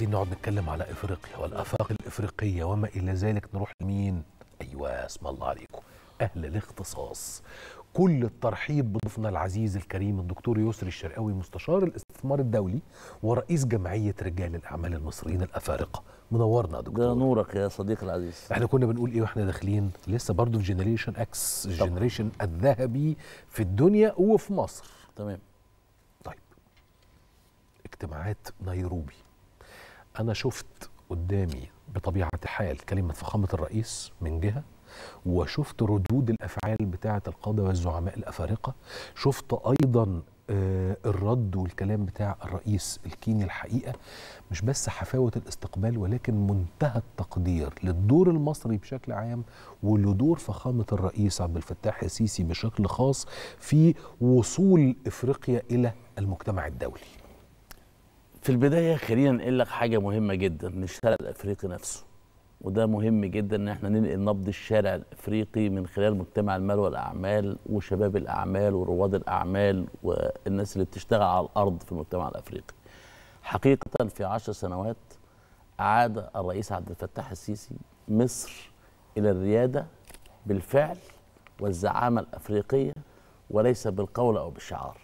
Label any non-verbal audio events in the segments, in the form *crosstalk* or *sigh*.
عايزين نقعد نتكلم على افريقيا والافاق الافريقيه وما الى ذلك نروح لمين؟ ايوه اسم الله عليكم اهل الاختصاص كل الترحيب بضيفنا العزيز الكريم الدكتور يسر الشرقاوي مستشار الاستثمار الدولي ورئيس جمعيه رجال الاعمال المصريين الافارقه منورنا يا دكتور ده نورك يا صديقي العزيز احنا كنا بنقول ايه واحنا داخلين لسه برضه في جنريشن اكس الجنريشن الذهبي في الدنيا وفي مصر تمام طيب اجتماعات نيروبي أنا شفت قدامي بطبيعة الحال كلمة فخامة الرئيس من جهة وشفت ردود الأفعال بتاعة القادة والزعماء الأفارقة شفت أيضا آه، الرد والكلام بتاع الرئيس الكيني الحقيقة مش بس حفاوة الاستقبال ولكن منتهى التقدير للدور المصري بشكل عام ولدور فخامة الرئيس عبد الفتاح السيسي بشكل خاص في وصول إفريقيا إلى المجتمع الدولي في البدايه خلينا نقول لك حاجه مهمه جدا من الشارع الافريقي نفسه وده مهم جدا ان احنا ننقل نبض الشارع الافريقي من خلال مجتمع المال والاعمال وشباب الاعمال ورواد الاعمال والناس اللي بتشتغل على الارض في المجتمع الافريقي. حقيقه في عشر سنوات عاد الرئيس عبد الفتاح السيسي مصر الى الرياده بالفعل والزعامه الافريقيه وليس بالقول او بالشعار.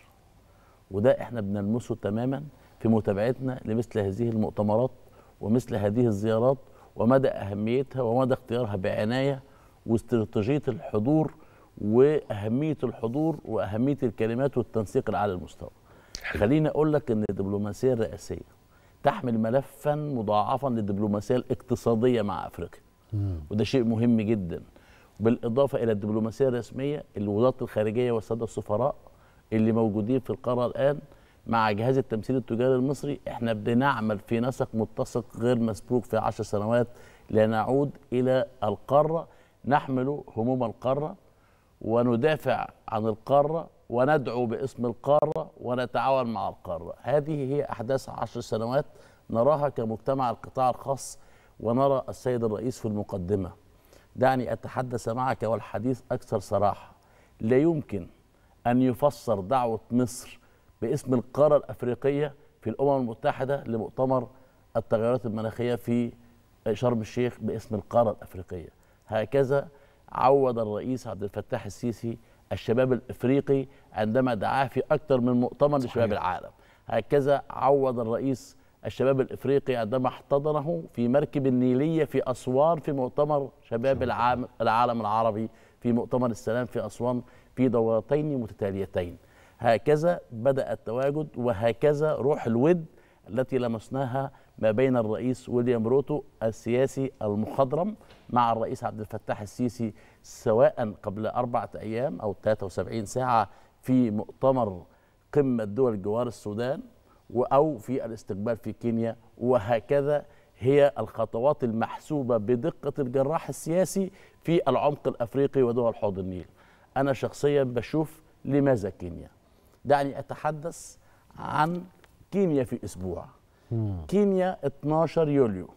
وده احنا بنلمسه تماما في متابعتنا لمثل هذه المؤتمرات ومثل هذه الزيارات ومدى أهميتها ومدى اختيارها بعناية واستراتيجية الحضور وأهمية الحضور وأهمية الكلمات والتنسيق على المستوى خليني أقول لك أن الدبلوماسية الرئاسية تحمل ملفا مضاعفا للدبلوماسية الاقتصادية مع أفريقيا وده شيء مهم جدا بالإضافة إلى الدبلوماسية الرسمية اللي وزارة الخارجية والسادة السفراء اللي موجودين في القارة الآن مع جهاز التمثيل التجاري المصري احنا بنعمل في نسق متسق غير مسبوق في عشر سنوات لنعود الى القاره نحمل هموم القاره وندافع عن القاره وندعو باسم القاره ونتعاون مع القاره هذه هي احداث عشر سنوات نراها كمجتمع القطاع الخاص ونرى السيد الرئيس في المقدمه دعني اتحدث معك والحديث اكثر صراحه لا يمكن ان يفسر دعوه مصر باسم القارة الأفريقية في الأمم المتحدة لمؤتمر التغيرات المناخية في شرم الشيخ باسم القارة الأفريقية هكذا عود الرئيس عبد الفتاح السيسي الشباب الإفريقي عندما دعاه في أكثر من مؤتمر صحيح. لشباب العالم هكذا عوض الرئيس الشباب الإفريقي عندما احتضنه في مركب النيلية في أسوان في مؤتمر شباب العالم العربي في مؤتمر السلام في أسوان في دورتين متتاليتين هكذا بدأ التواجد وهكذا روح الود التي لمسناها ما بين الرئيس ويليام روتو السياسي المخضرم مع الرئيس عبد الفتاح السيسي سواء قبل أربعة أيام أو 73 ساعة في مؤتمر قمة دول جوار السودان أو في الاستقبال في كينيا وهكذا هي الخطوات المحسوبة بدقة الجراح السياسي في العمق الأفريقي ودول حوض النيل أنا شخصيا بشوف لماذا كينيا دعني أتحدث عن كينيا في أسبوع كينيا 12 يوليو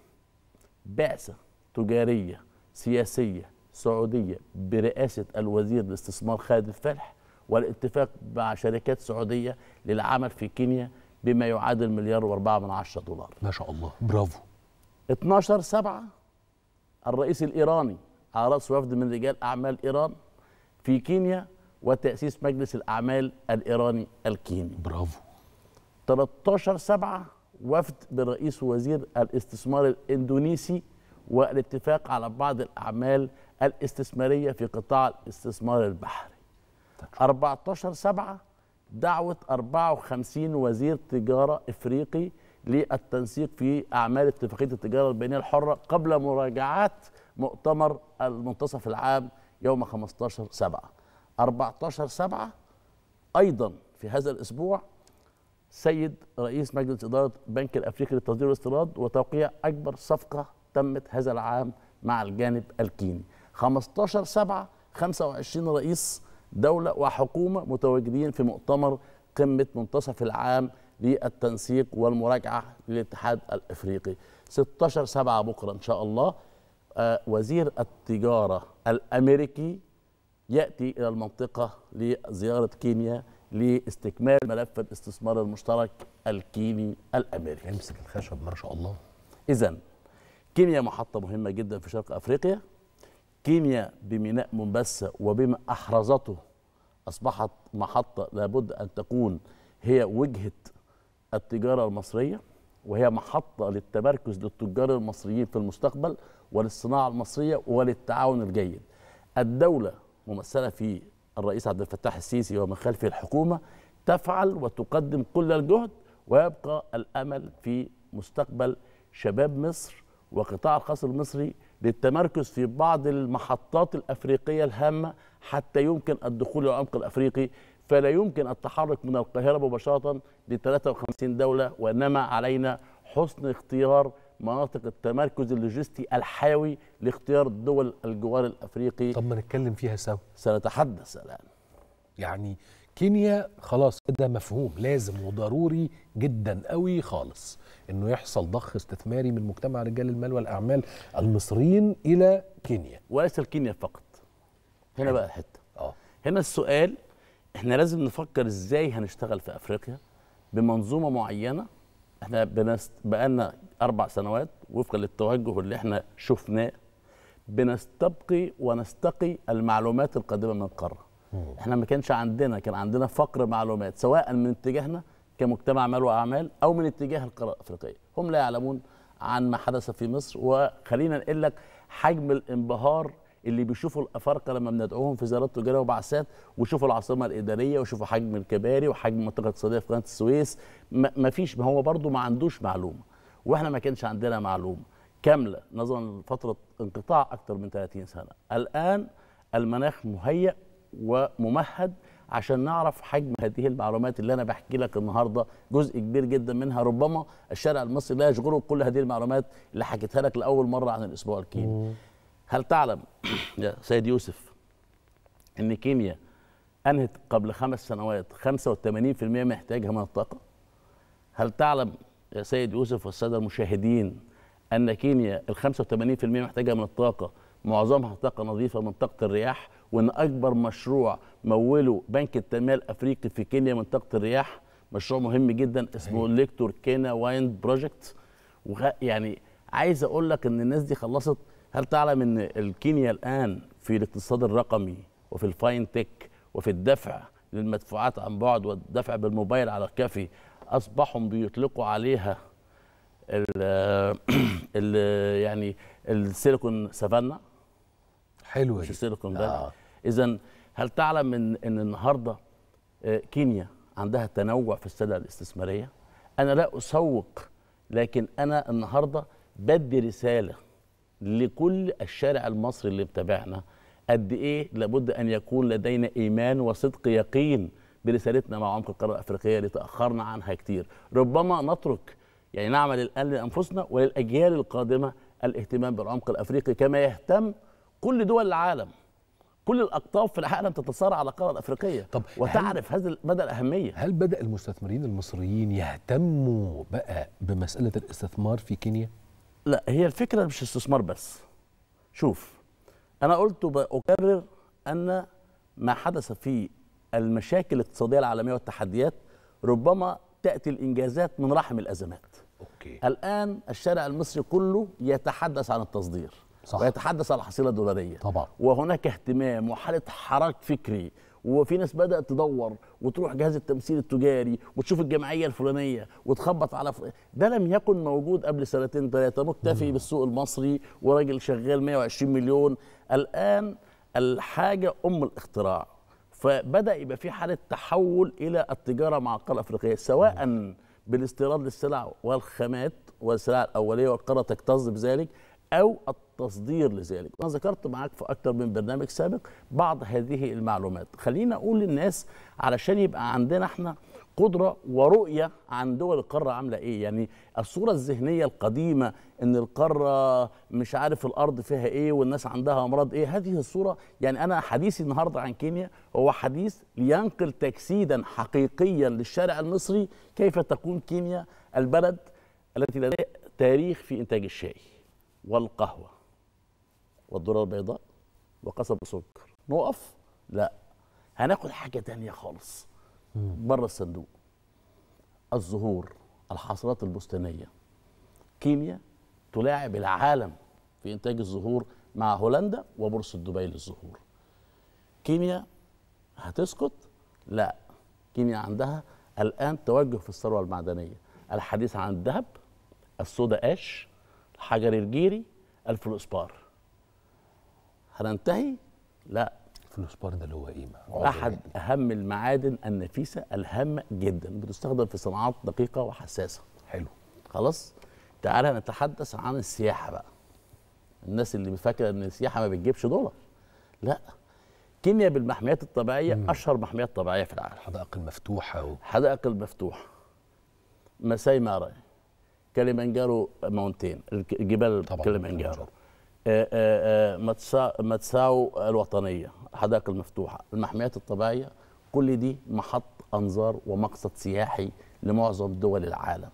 بعثة تجارية سياسية سعودية برئاسة الوزير الاستثمار خالد الفلح والاتفاق مع شركات سعودية للعمل في كينيا بما يعادل مليار و4 من عشرة دولار ما شاء الله برافو 12 سبعة الرئيس الإيراني على رأس وفد من رجال أعمال إيران في كينيا وتأسيس مجلس الأعمال الإيراني الكيني برافو 13 سبعة وفد برئيس وزير الاستثمار الإندونيسي والاتفاق على بعض الأعمال الاستثمارية في قطاع الاستثمار البحري 14 سبعة دعوة 54 وزير تجارة إفريقي للتنسيق في أعمال اتفاقية التجارة البينية الحرة قبل مراجعات مؤتمر المنتصف العام يوم 15 سبعة 14 7 ايضا في هذا الاسبوع سيد رئيس مجلس اداره بنك الافريقي للتصدير والاستيراد وتوقيع اكبر صفقه تمت هذا العام مع الجانب الكيني 15 7 25 رئيس دوله وحكومه متواجدين في مؤتمر قمه منتصف العام للتنسيق والمراجعه للاتحاد الافريقي 16 7 بكره ان شاء الله آه، وزير التجاره الامريكي يأتي إلى المنطقة لزيارة كينيا لاستكمال ملف الاستثمار المشترك الكيني الأمريكي يمسك الخشب ما شاء الله إذا كينيا محطة مهمة جدا في شرق أفريقيا كينيا بميناء منبسة وبما أحرزته أصبحت محطة لابد أن تكون هي وجهة التجارة المصرية وهي محطة للتمركز للتجار المصريين في المستقبل وللصناعة المصرية وللتعاون الجيد الدولة ممثله في الرئيس عبد الفتاح السيسي ومن خلفه الحكومه تفعل وتقدم كل الجهد ويبقى الامل في مستقبل شباب مصر وقطاع الخاص المصري للتمركز في بعض المحطات الافريقيه الهامه حتى يمكن الدخول الى العمق الافريقي فلا يمكن التحرك من القاهره مباشره ل 53 دوله وانما علينا حسن اختيار مناطق التمركز اللوجستي الحيوي لاختيار دول الجوار الافريقي طب ما نتكلم فيها سوا سنتحدث الان يعني كينيا خلاص كده مفهوم لازم وضروري جدا قوي خالص انه يحصل ضخ استثماري من مجتمع رجال المال والاعمال المصريين الى كينيا وليس الكينيا فقط هنا بقى الحته اه هنا السؤال احنا لازم نفكر ازاي هنشتغل في افريقيا بمنظومه معينه احنا بنست بقالنا اربع سنوات وفقا للتوجه اللي احنا شفناه بنستبقي ونستقي المعلومات القادمه من القاره احنا ما كانش عندنا كان عندنا فقر معلومات سواء من اتجاهنا كمجتمع مال واعمال او من اتجاه القاره الافريقيه هم لا يعلمون عن ما حدث في مصر وخلينا نقول لك حجم الانبهار اللي بيشوفوا الافارقه لما بندعوهم في زيارات تجاريه وبعثات ويشوفوا العاصمه الاداريه ويشوفوا حجم الكباري وحجم المنطقه الاقتصاديه في قناه السويس ما فيش ما هو برضه ما عندوش معلومه واحنا ما كانش عندنا معلومه كامله نظرا لفتره انقطاع اكثر من 30 سنه الان المناخ مهيئ وممهد عشان نعرف حجم هذه المعلومات اللي انا بحكي لك النهارده جزء كبير جدا منها ربما الشارع المصري لا يشغله كل هذه المعلومات اللي حكيتها لك لاول مره عن الاسبوع الكيمي هل تعلم يا سيد يوسف ان كينيا انهت قبل خمس سنوات 85% من احتياجها من الطاقه؟ هل تعلم يا سيد يوسف والساده المشاهدين ان كينيا ال 85% محتاجها من الطاقه معظمها طاقه نظيفه من طاقه الرياح وان اكبر مشروع موله بنك التنميه الافريقي في كينيا من طاقه الرياح مشروع مهم جدا اسمه ليكتور كينا وايند بروجكت يعني عايز اقول لك ان الناس دي خلصت هل تعلم ان الكينيا الان في الاقتصاد الرقمي وفي الفاين تك وفي الدفع للمدفوعات عن بعد والدفع بالموبايل على الكافي اصبحوا بيطلقوا عليها ال *clears throat* الـ يعني السيليكون سافانا حلو مش السيليكون ده آه. اذا هل تعلم ان ان النهارده آه، كينيا عندها تنوع في السلع الاستثماريه انا لا اسوق لكن انا النهارده بدي رساله لكل الشارع المصري اللي بتابعنا قد ايه لابد ان يكون لدينا ايمان وصدق يقين برسالتنا مع عمق القاره الافريقيه اللي تاخرنا عنها كتير ربما نترك يعني نعمل الان لانفسنا وللاجيال القادمه الاهتمام بالعمق الافريقي كما يهتم كل دول العالم كل الاقطاب في العالم تتصارع على القاره الافريقيه طب وتعرف هذا مدى الاهميه هل بدا المستثمرين المصريين يهتموا بقى بمساله الاستثمار في كينيا لا هي الفكره مش استثمار بس شوف انا قلت واكرر ان ما حدث في المشاكل الاقتصاديه العالميه والتحديات ربما تاتي الانجازات من رحم الازمات أوكي. الان الشارع المصري كله يتحدث عن التصدير صح. ويتحدث عن الحصيله الدولاريه طبعا وهناك اهتمام وحاله حراك فكري وفي ناس بدات تدور وتروح جهاز التمثيل التجاري وتشوف الجمعيه الفلانيه وتخبط على ف... ده لم يكن موجود قبل سنتين ثلاثه مكتفي بالسوق المصري وراجل شغال 120 مليون الان الحاجه ام الاختراع فبدا يبقى في حاله تحول الى التجاره مع القاره الافريقيه سواء بالاستيراد للسلع والخامات والسلع الاوليه والقاره تكتظ بذلك أو التصدير لذلك أنا ذكرت معاك في أكثر من برنامج سابق بعض هذه المعلومات خلينا أقول للناس علشان يبقى عندنا احنا قدرة ورؤية عن دول القارة عاملة إيه يعني الصورة الذهنية القديمة إن القارة مش عارف الأرض فيها إيه والناس عندها أمراض إيه هذه الصورة يعني أنا حديثي النهاردة عن كينيا هو حديث لينقل تجسيدا حقيقيا للشارع المصري كيف تكون كينيا البلد التي لديها تاريخ في إنتاج الشاي والقهوة والذرة البيضاء وقصب سكر نقف لا هناخد حاجة تانية خالص بره الصندوق الزهور الحصرات البستانية كينيا تلاعب العالم في إنتاج الزهور مع هولندا وبورصة دبي للزهور كينيا هتسكت؟ لا كينيا عندها الآن توجه في الثروة المعدنية الحديث عن الذهب السودا اش حجر الجيري الفلوسبار هننتهي لا الفلوسبار ده اللي هو ايه احد اهم المعادن النفيسه الهامه جدا بتستخدم في صناعات دقيقه وحساسه حلو خلاص تعالى نتحدث عن السياحه بقى الناس اللي فاكره ان السياحه ما بتجيبش دولار لا كينيا بالمحميات الطبيعيه مم. اشهر محميات طبيعيه في العالم الحدائق المفتوحه و... الحدائق المفتوحه مساي مارا كليمنجارو ماونتين جبال كليمنجارو آه، آه، آه، ماتساو الوطنيه الحدائق المفتوحه المحميات الطبيعيه كل دي محط انظار ومقصد سياحي لمعظم دول العالم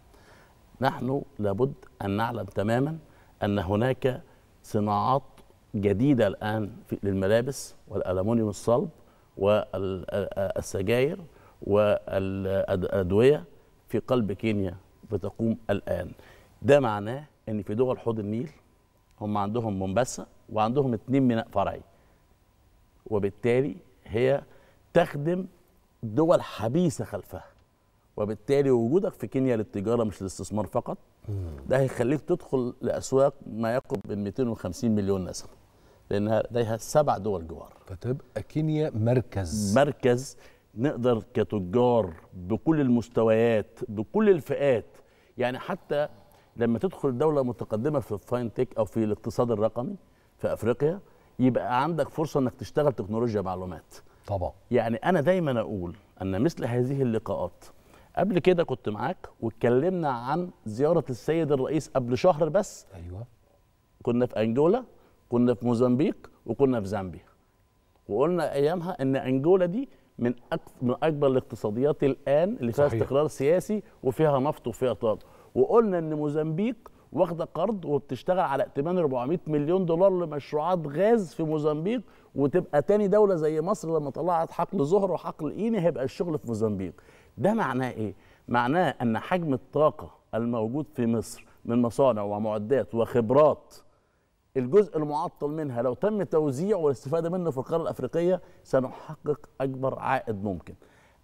نحن لابد ان نعلم تماما ان هناك صناعات جديده الان للملابس والالومنيوم الصلب والسجاير والادويه في قلب كينيا بتقوم الآن ده معناه ان في دول حوض النيل هم عندهم منبسة وعندهم اتنين ميناء فرعي وبالتالي هي تخدم دول حبيسه خلفها وبالتالي وجودك في كينيا للتجاره مش للاستثمار فقط ده هيخليك تدخل لاسواق ما يقرب من 250 مليون نسمه لانها لديها سبع دول جوار فتبقى كينيا مركز مركز نقدر كتجار بكل المستويات بكل الفئات يعني حتى لما تدخل دوله متقدمه في الفاين تيك او في الاقتصاد الرقمي في افريقيا يبقى عندك فرصه انك تشتغل تكنولوجيا معلومات طبعا يعني انا دايما اقول ان مثل هذه اللقاءات قبل كده كنت معاك واتكلمنا عن زياره السيد الرئيس قبل شهر بس ايوه كنا في انجولا كنا في موزمبيق وكنا في زامبيا وقلنا ايامها ان انجولا دي من من اكبر الاقتصاديات الان اللي فيها صحيح. استقرار سياسي وفيها نفط وفيها طاقه وقلنا ان موزمبيق واخده قرض وبتشتغل على ائتمان 400 مليون دولار لمشروعات غاز في موزمبيق وتبقى تاني دوله زي مصر لما طلعت حقل زهر وحقل قيني هيبقى الشغل في موزمبيق ده معناه ايه معناه ان حجم الطاقه الموجود في مصر من مصانع ومعدات وخبرات الجزء المعطل منها لو تم توزيعه والاستفاده منه في القاره الافريقيه سنحقق اكبر عائد ممكن.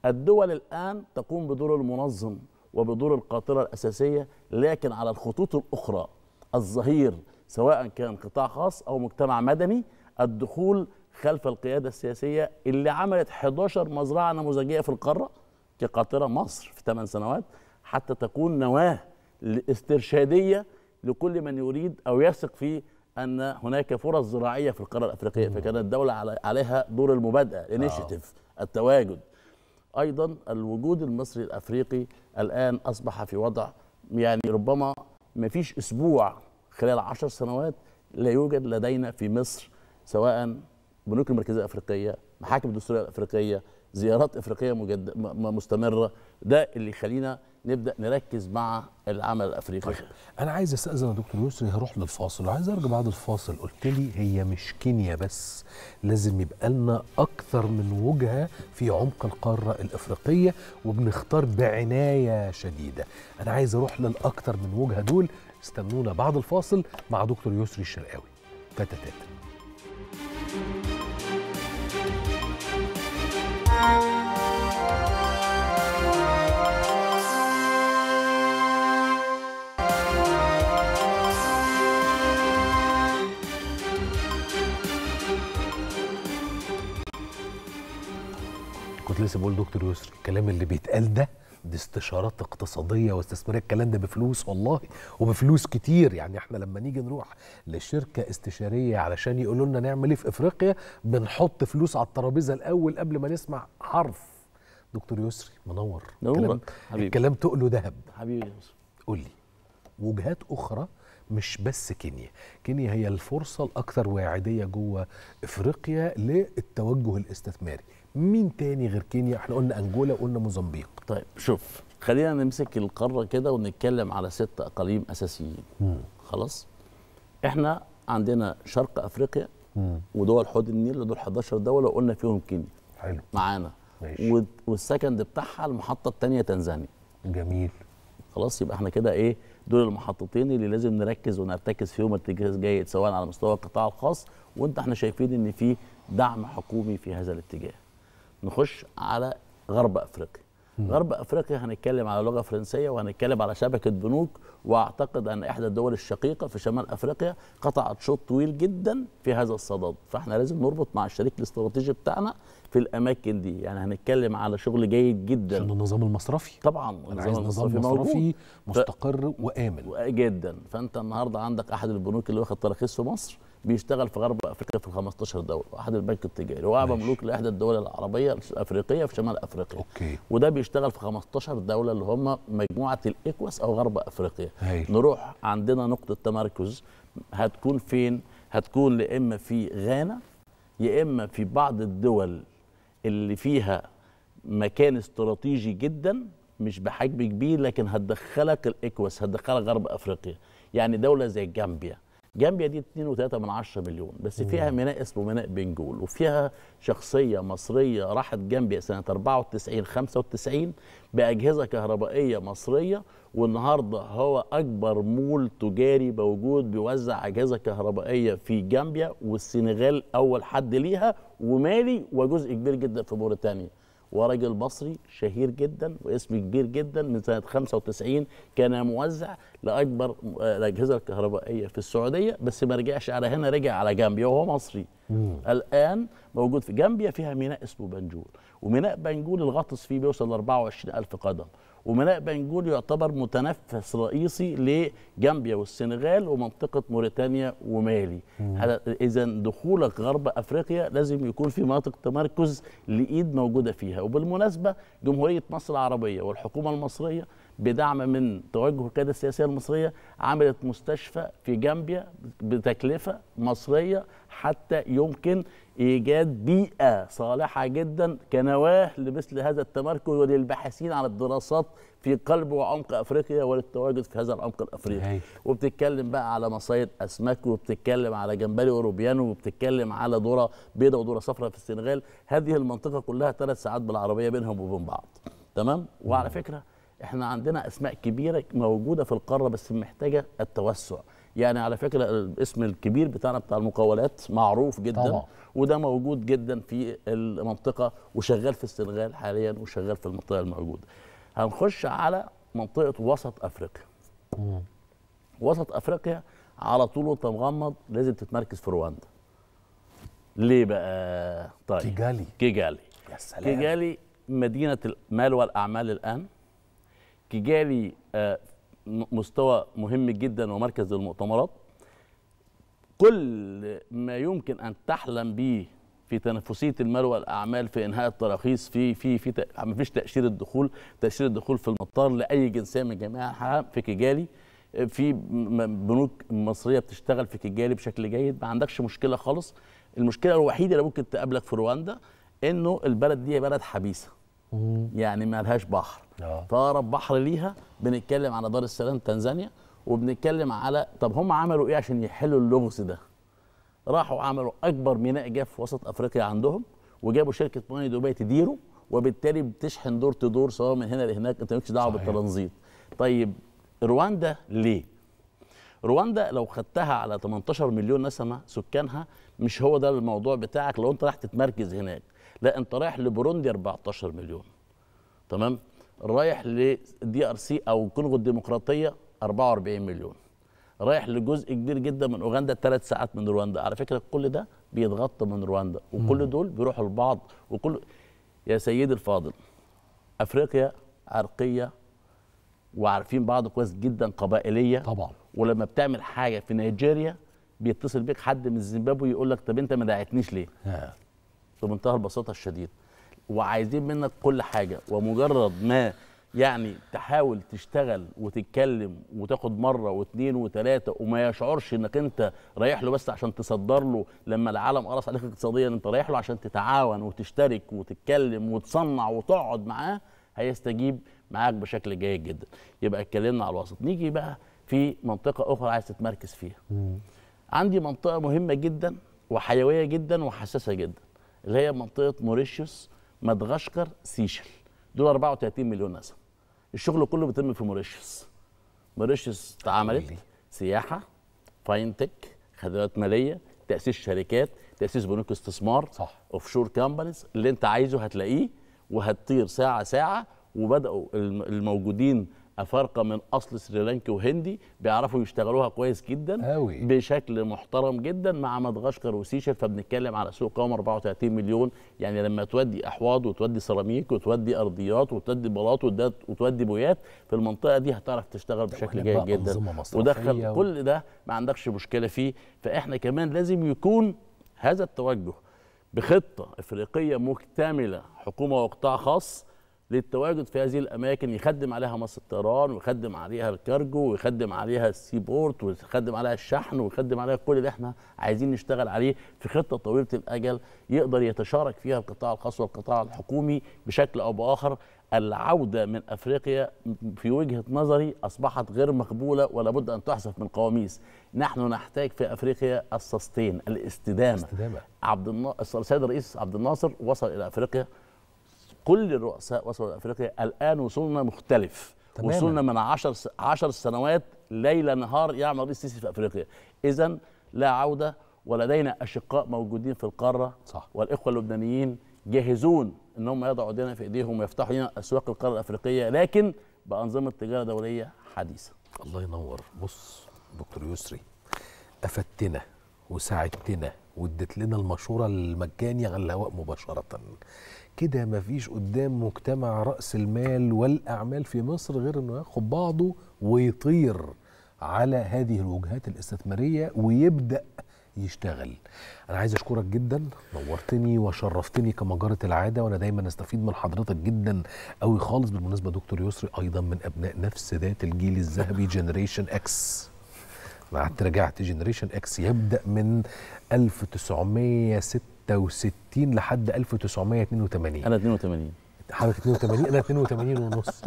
الدول الان تقوم بدور المنظم وبدور القاطره الاساسيه لكن على الخطوط الاخرى الظهير سواء كان قطاع خاص او مجتمع مدني الدخول خلف القياده السياسيه اللي عملت 11 مزرعه نموذجيه في القاره كقاطره مصر في 8 سنوات حتى تكون نواه استرشاديه لكل من يريد او يثق في ان هناك فرص زراعيه في القاره الافريقيه فكانت الدوله عليها دور المبادئه الانيشيتيف آه. التواجد ايضا الوجود المصري الافريقي الان اصبح في وضع يعني ربما ما فيش اسبوع خلال عشر سنوات لا يوجد لدينا في مصر سواء بنوك المركزيه الافريقيه محاكم الدستوريه الافريقيه زيارات افريقيه مستمره ده اللي يخلينا نبدا نركز مع العمل الافريقي طيب. انا عايز استاذن يا دكتور يسري هروح للفاصل وعايز ارجع بعد الفاصل قلت لي هي مش كينيا بس لازم يبقى لنا اكثر من وجهه في عمق القاره الافريقيه وبنختار بعنايه شديده انا عايز اروح للاكثر من وجهه دول استنونا بعد الفاصل مع دكتور يسري الشرقاوي فتتات لسه بقول دكتور يسري الكلام اللي بيتقال ده دي استشارات اقتصاديه واستثماريه الكلام ده بفلوس والله وبفلوس كتير يعني احنا لما نيجي نروح لشركه استشاريه علشان يقولوا لنا نعمل ايه في افريقيا بنحط فلوس على الترابيزه الاول قبل ما نسمع حرف دكتور يسري منور الكلام حبيبي. الكلام تقله ذهب حبيبي قول لي وجهات اخرى مش بس كينيا كينيا هي الفرصه الاكثر واعديه جوه افريقيا للتوجه الاستثماري مين تاني غير كينيا احنا قلنا انجولا وقلنا موزمبيق طيب شوف خلينا نمسك القاره كده ونتكلم على ست اقاليم اساسيين مم. خلاص احنا عندنا شرق افريقيا مم. ودول حوض النيل دول 11 دوله وقلنا فيهم كينيا حلو معانا ماشي والسكند بتاعها المحطه الثانيه تنزانيا جميل خلاص يبقى احنا كده ايه دول المحطتين اللي لازم نركز ونرتكز فيهم ارتكاز جيد سواء على مستوى القطاع الخاص وانت احنا شايفين ان في دعم حكومي في هذا الاتجاه نخش على غرب افريقيا غرب افريقيا هنتكلم على لغه فرنسيه وهنتكلم على شبكه بنوك واعتقد ان احدى الدول الشقيقه في شمال افريقيا قطعت شوط طويل جدا في هذا الصدد فاحنا لازم نربط مع الشريك الاستراتيجي بتاعنا في الاماكن دي يعني هنتكلم على شغل جيد جدا عشان النظام المصرفي طبعا النظام المصرفي, المصرفي مستقر ف... وامن جدا فانت النهارده عندك احد البنوك اللي واخد تراخيص في مصر بيشتغل في غرب افريقيا في ال 15 دوله واحد البنك التجاري وهو مملوك لاحدى الدول العربيه الافريقيه في شمال افريقيا أوكي. وده بيشتغل في 15 دوله اللي هم مجموعه الاكواس او غرب افريقيا هي. نروح عندنا نقطه تمركز هتكون فين هتكون يا اما في غانا يا اما في بعض الدول اللي فيها مكان استراتيجي جدا مش بحجم كبير لكن هتدخلك الاكواس هتدخلك غرب افريقيا يعني دوله زي جامبيا جامبيا دي 2.3 من 10 مليون بس فيها ميناء اسمه ميناء بنجول وفيها شخصيه مصريه راحت جامبيا سنه 94 95 باجهزه كهربائيه مصريه والنهارده هو اكبر مول تجاري موجود بيوزع اجهزه كهربائيه في جامبيا والسنغال اول حد ليها ومالي وجزء كبير جدا في موريتانيا وراجل مصري شهير جدا واسم كبير جدا من سنه 95 كان موزع لاكبر آه، الاجهزه الكهربائيه في السعوديه بس ما رجعش على هنا رجع على جامبيا وهو مصري مم. الان موجود في جامبيا فيها ميناء اسمه بنجول وميناء بنجول الغطس فيه بيوصل ل 24000 قدم وميناء بنجول يعتبر متنفس رئيسي لجامبيا والسنغال ومنطقه موريتانيا ومالي اذا دخولك غرب افريقيا لازم يكون في مناطق تمركز لايد موجوده فيها وبالمناسبه جمهوريه مصر العربيه والحكومه المصريه بدعم من توجه القياده السياسيه المصريه عملت مستشفى في جامبيا بتكلفه مصريه حتى يمكن ايجاد بيئه صالحه جدا كنواه لمثل هذا التمركز وللباحثين عن الدراسات في قلب وعمق افريقيا وللتواجد في هذا العمق الافريقي وبتتكلم بقى على مصايد اسماك وبتتكلم على جمبري اوروبيانو وبتتكلم على ذره بيضاء وذره صفراء في السنغال هذه المنطقه كلها ثلاث ساعات بالعربيه بينهم وبين بعض تمام وعلى فكره احنا عندنا اسماء كبيره موجوده في القاره بس محتاجه التوسع يعني على فكره الاسم الكبير بتاعنا بتاع المقاولات معروف جدا طبعا. وده موجود جدا في المنطقه وشغال في السنغال حاليا وشغال في المنطقه الموجوده هنخش على منطقه وسط افريقيا مم. وسط افريقيا على طول وانت مغمض لازم تتمركز في رواندا ليه بقى طيب كيجالي كيجالي يا سلام كيجالي مدينه المال والاعمال الان كيجالي آه، مستوى مهم جدا ومركز للمؤتمرات كل ما يمكن ان تحلم به في تنافسيه المال والاعمال في انهاء التراخيص في في في ما فيش تاشيره دخول تاشيره الدخول في المطار لاي جنسيه من جميع انحاء في كيجالي آه، في بنوك مصريه بتشتغل في كيجالي بشكل جيد ما عندكش مشكله خالص المشكله الوحيده اللي ممكن تقابلك في رواندا انه البلد دي بلد حبيسه يعني ما لهاش بحر آه. فاقرب بحر ليها بنتكلم على دار السلام تنزانيا وبنتكلم على طب هم عملوا ايه عشان يحلوا اللغز ده راحوا عملوا اكبر ميناء جاف في وسط افريقيا عندهم وجابوا شركه ميه دبي تديره وبالتالي بتشحن دور تدور سواء من هنا لهناك انت مالكش دعوه بالترانزيت طيب رواندا ليه رواندا لو خدتها على 18 مليون نسمه سكانها مش هو ده الموضوع بتاعك لو انت راح تتمركز هناك لا انت رايح لبوروندي 14 مليون تمام رايح لدي ار سي او الكونغو الديمقراطيه 44 مليون رايح لجزء كبير جدا من اوغندا ثلاث ساعات من رواندا على فكره كل ده بيتغطى من رواندا وكل دول بيروحوا لبعض وكل يا سيدي الفاضل افريقيا عرقيه وعارفين بعض كويس جدا قبائليه طبعا ولما بتعمل حاجه في نيجيريا بيتصل بيك حد من زيمبابوي يقول لك طب انت ما دعيتنيش ليه؟ بمنتهى البساطه الشديده وعايزين منك كل حاجه ومجرد ما يعني تحاول تشتغل وتتكلم وتاخد مره واثنين وثلاثه وما يشعرش انك انت رايح له بس عشان تصدر له لما العالم قرص عليك اقتصاديا انت رايح له عشان تتعاون وتشترك وتتكلم وتصنع وتقعد معاه هيستجيب معاك بشكل جيد جدا يبقى اتكلمنا على الوسط نيجي بقى في منطقه اخرى عايز تتمركز فيها عندي منطقه مهمه جدا وحيويه جدا وحساسه جدا اللي هي منطقه موريشيوس مدغشقر سيشل دول 34 مليون نسمه الشغل كله بيتم في موريشيوس موريشيوس اتعملت سياحه فاينتك خدمات ماليه تاسيس شركات تاسيس بنوك استثمار صح اوف شور كامبانيز اللي انت عايزه هتلاقيه وهتطير ساعه ساعه وبداوا الموجودين افارقه من اصل سريلانكي وهندي بيعرفوا يشتغلوها كويس جدا أوي. بشكل محترم جدا مع مدغشقر وسيشل فبنتكلم على سوق قوم 34 مليون يعني لما تودي احواض وتودي سيراميك وتودي ارضيات وتودي بلاط وتودي بويات في المنطقه دي هتعرف تشتغل بشكل جيد جدا ودخل و... كل ده ما عندكش مشكله فيه فاحنا كمان لازم يكون هذا التوجه بخطه افريقيه مكتمله حكومه وقطاع خاص للتواجد في هذه الاماكن يخدم عليها مصر الطيران ويخدم عليها الكارجو ويخدم عليها السي بورت ويخدم عليها الشحن ويخدم عليها كل اللي احنا عايزين نشتغل عليه في خطه طويله الاجل يقدر يتشارك فيها القطاع الخاص والقطاع الحكومي بشكل او باخر العودة من أفريقيا في وجهة نظري أصبحت غير مقبولة ولا بد أن تحذف من قواميس نحن نحتاج في أفريقيا السستين الاستدامة, الاستدامة. عبد النا... السيد الرئيس عبد الناصر وصل إلى أفريقيا كل الرؤساء وصلوا افريقيا الان وصولنا مختلف تماما. وصولنا من 10 10 سنوات ليل نهار يعمل رئيس السيسي في افريقيا اذا لا عوده ولدينا اشقاء موجودين في القاره صح. والاخوه اللبنانيين جاهزون ان هم يضعوا ايدينا في ايديهم ويفتحوا لنا اسواق القاره الافريقيه لكن بانظمه تجاره دوليه حديثه الله ينور بص دكتور يسري افدتنا وساعدتنا واديت لنا المشوره المجانيه على الهواء مباشره كده مفيش قدام مجتمع رأس المال والأعمال في مصر غير أنه ياخد بعضه ويطير على هذه الوجهات الاستثمارية ويبدأ يشتغل انا عايز اشكرك جدا نورتني وشرفتني كما جرت العاده وانا دايما استفيد من حضرتك جدا قوي خالص بالمناسبه دكتور يسري ايضا من ابناء نفس ذات الجيل الذهبي جنريشن اكس قعدت رجعت جنريشن اكس يبدا من 1986 66 لحد 1982 انا 82 حضرتك 82 انا 82 ونص *laughs*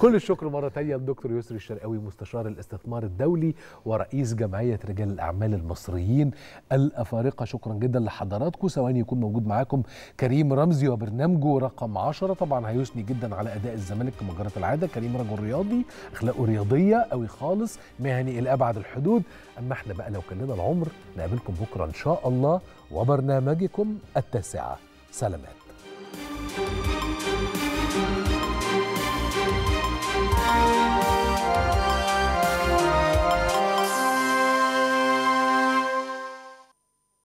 كل الشكر مره ثانيه لدكتور يسري الشرقاوي مستشار الاستثمار الدولي ورئيس جمعيه رجال الاعمال المصريين الافارقه شكرا جدا لحضراتكم ثواني يكون موجود معاكم كريم رمزي وبرنامجه رقم 10 طبعا هيثني جدا على اداء الزمالك كما جرت العاده كريم رجل رياضي اخلاقه رياضيه قوي خالص مهني الى ابعد الحدود اما احنا بقى لو كان لنا العمر نقابلكم بكره ان شاء الله وبرنامجكم التاسعة سلامات